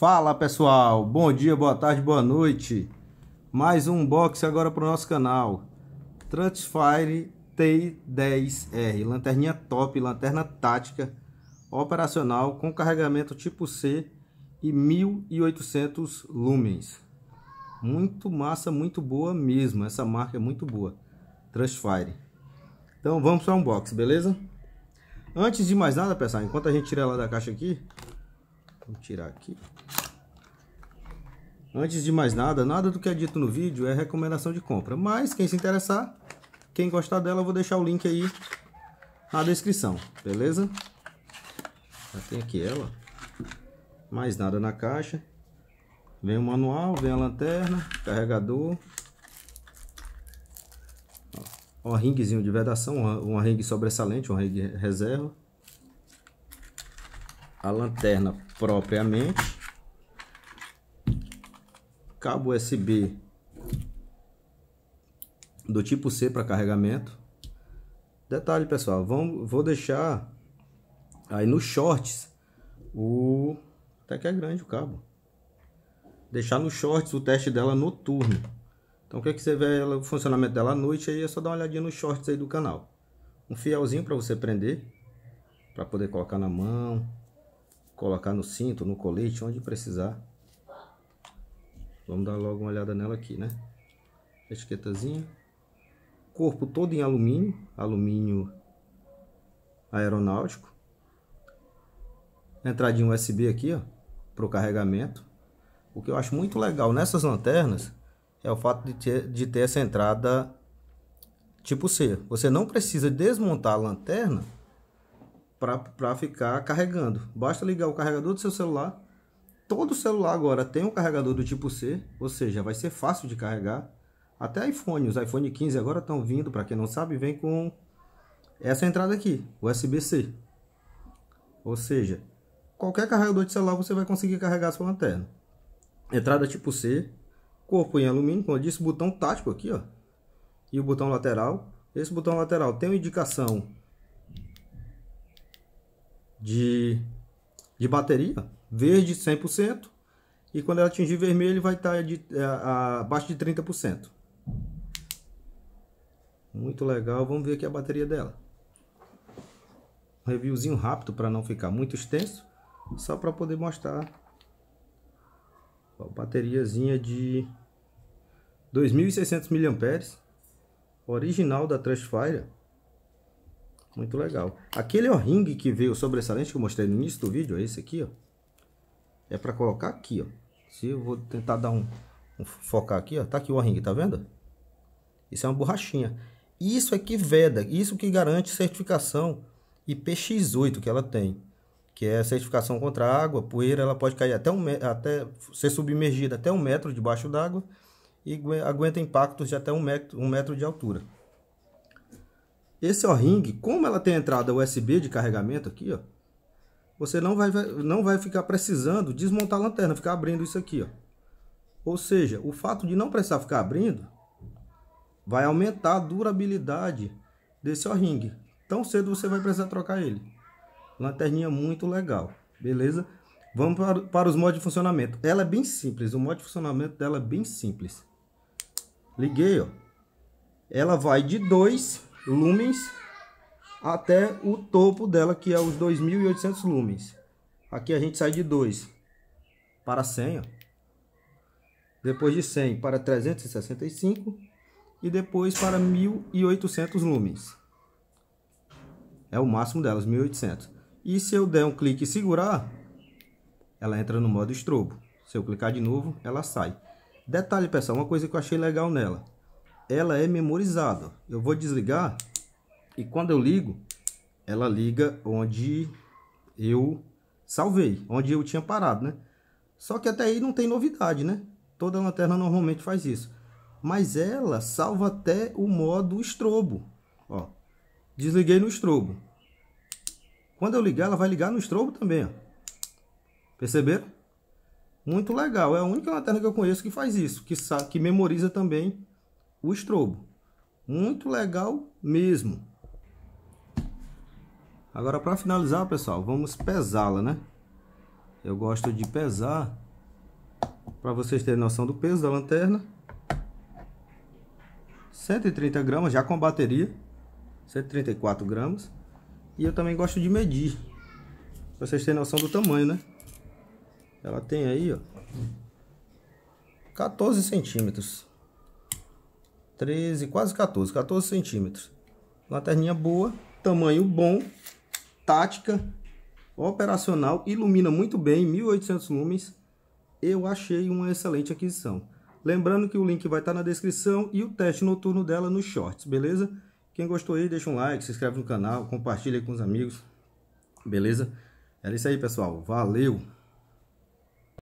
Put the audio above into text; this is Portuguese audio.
Fala pessoal, bom dia, boa tarde, boa noite. Mais um box agora para o nosso canal. Transfire T10R, lanterninha top, lanterna tática, operacional com carregamento tipo C e 1800 lumens. Muito massa, muito boa mesmo, essa marca é muito boa, Transfire. Então vamos para um box, beleza? Antes de mais nada, pessoal, enquanto a gente tira ela da caixa aqui, Vou tirar aqui. Antes de mais nada, nada do que é dito no vídeo é recomendação de compra. Mas quem se interessar, quem gostar dela, eu vou deixar o link aí na descrição, beleza? Já tem aqui ela. Mais nada na caixa. Vem o manual, vem a lanterna, carregador. Ó, um ringuezinho de vedação, um ringue sobressalente, um ringue reserva a lanterna propriamente, cabo USB do tipo C para carregamento. Detalhe pessoal, vamos, vou deixar aí nos shorts o até que é grande o cabo. Deixar nos shorts o teste dela noturno. Então quer é que você vê ela, o funcionamento dela à noite aí é só dar uma olhadinha nos shorts aí do canal. Um fielzinho para você prender, para poder colocar na mão, colocar no cinto, no colete, onde precisar. Vamos dar logo uma olhada nela aqui, né? Etiquetazinha. Corpo todo em alumínio, alumínio aeronáutico. Entradinha USB aqui, ó, para o carregamento. O que eu acho muito legal nessas lanternas é o fato de ter, de ter essa entrada tipo C. Você não precisa desmontar a lanterna para ficar carregando. Basta ligar o carregador do seu celular. Todo celular agora tem um carregador do tipo C, ou seja, vai ser fácil de carregar. Até iPhone, os iPhone 15 agora estão vindo, para quem não sabe, vem com essa entrada aqui, USB-C. Ou seja, qualquer carregador de celular você vai conseguir carregar sua lanterna. Entrada tipo C, corpo em alumínio, como eu disse, botão tático aqui, ó. E o botão lateral. Esse botão lateral tem uma indicação de, de bateria, verde 100%, e quando ela atingir vermelho vai estar tá de, a, é, abaixo de 30%. Muito legal, vamos ver aqui a bateria dela. Um reviewzinho rápido para não ficar muito extenso, só para poder mostrar a bateriazinha de 2.600 mAh, original da Trustfire. Muito legal. Aquele O-ring que veio sobressalente que eu mostrei no início do vídeo, é esse aqui, ó. É para colocar aqui, ó. Se eu vou tentar dar um, um focar aqui, ó. Tá aqui o O-ring, tá vendo? Isso é uma borrachinha. Isso é que veda, isso que garante certificação IPX8 que ela tem, que é certificação contra água, poeira, ela pode cair até um até ser submergida até um metro debaixo d'água e aguenta impactos de até um metro, um metro de altura. Esse O-ring, como ela tem entrada USB de carregamento aqui, ó, você não vai, não vai ficar precisando desmontar a lanterna, ficar abrindo isso aqui, ó. Ou seja, o fato de não precisar ficar abrindo vai aumentar a durabilidade desse O-ring. Tão cedo você vai precisar trocar ele. Lanterninha muito legal, beleza? Vamos para, para os modos de funcionamento. Ela é bem simples, o modo de funcionamento dela é bem simples. Liguei, ó. Ela vai de 2 lumens até o topo dela, que é os 2.800 lumens. Aqui a gente sai de 2 para 100, ó. depois de 100 para 365 e depois para 1.800 lumens. É o máximo delas, 1.800. E se eu der um clique e segurar, ela entra no modo estrobo. Se eu clicar de novo, ela sai. Detalhe, pessoal, uma coisa que eu achei legal nela ela é memorizada. Eu vou desligar e quando eu ligo, ela liga onde eu salvei, onde eu tinha parado, né? Só que até aí não tem novidade, né? Toda lanterna normalmente faz isso. Mas ela salva até o modo estrobo. Ó, desliguei no estrobo. Quando eu ligar, ela vai ligar no estrobo também, ó. Perceberam? Muito legal. É a única lanterna que eu conheço que faz isso, que, que memoriza também o estrobo. Muito legal mesmo. Agora, para finalizar, pessoal, vamos pesá-la, né? Eu gosto de pesar para vocês terem noção do peso da lanterna. 130 gramas, já com bateria. 134 gramas. E eu também gosto de medir. Pra vocês terem noção do tamanho, né? Ela tem aí, ó. 14 centímetros. 13, quase 14, 14 centímetros. Lanterninha boa, tamanho bom, tática, operacional, ilumina muito bem, 1800 lumens. Eu achei uma excelente aquisição. Lembrando que o link vai estar na descrição e o teste noturno dela nos shorts, beleza? Quem gostou aí, deixa um like, se inscreve no canal, compartilha com os amigos, beleza? Era é isso aí, pessoal. Valeu!